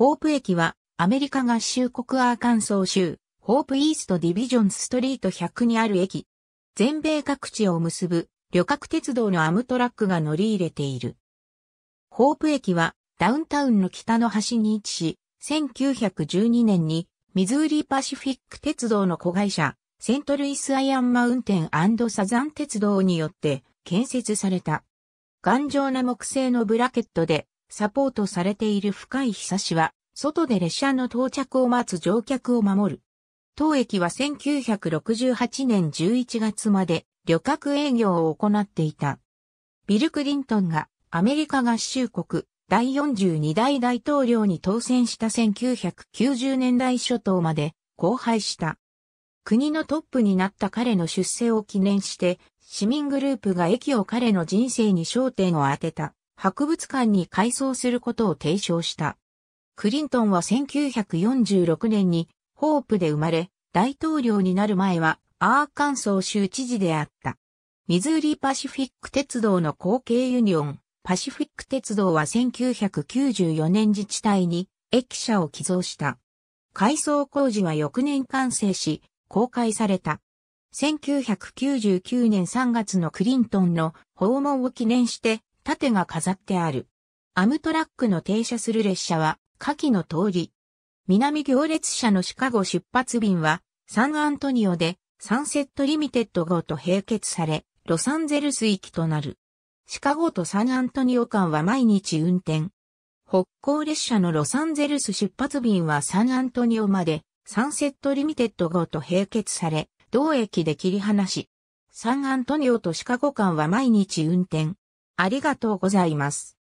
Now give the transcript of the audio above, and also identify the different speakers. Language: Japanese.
Speaker 1: ホープ駅は、アメリカ合衆国アーカンソー州、ホープイーストディビジョンストリート100にある駅。全米各地を結ぶ旅客鉄道のアムトラックが乗り入れている。ホープ駅はダウンタウンの北の端に位置し、1912年にミズーリパシフィック鉄道の子会社、セントルイスアイアンマウンテンサザン鉄道によって建設された。頑丈な木製のブラケットでサポートされている深い日差しは、外で列車の到着を待つ乗客を守る。当駅は1968年11月まで旅客営業を行っていた。ビル・クリントンがアメリカ合衆国第42代大統領に当選した1990年代初頭まで荒廃した。国のトップになった彼の出世を記念して市民グループが駅を彼の人生に焦点を当てた。博物館に改装することを提唱した。クリントンは1946年にホープで生まれ、大統領になる前はアーカンソー州知事であった。ミズーリパシフィック鉄道の後継ユニオン、パシフィック鉄道は1994年自治体に駅舎を寄贈した。改装工事は翌年完成し、公開された。1999年3月のクリントンの訪問を記念して盾が飾ってある。アムトラックの停車する列車は、下記の通り。南行列車のシカゴ出発便は、サンアントニオで、サンセットリミテッド号と併結され、ロサンゼルス行きとなる。シカゴとサンアントニオ間は毎日運転。北港列車のロサンゼルス出発便はサンアントニオまで、サンセットリミテッド号と併結され、同駅で切り離し、サンアントニオとシカゴ間は毎日運転。ありがとうございます。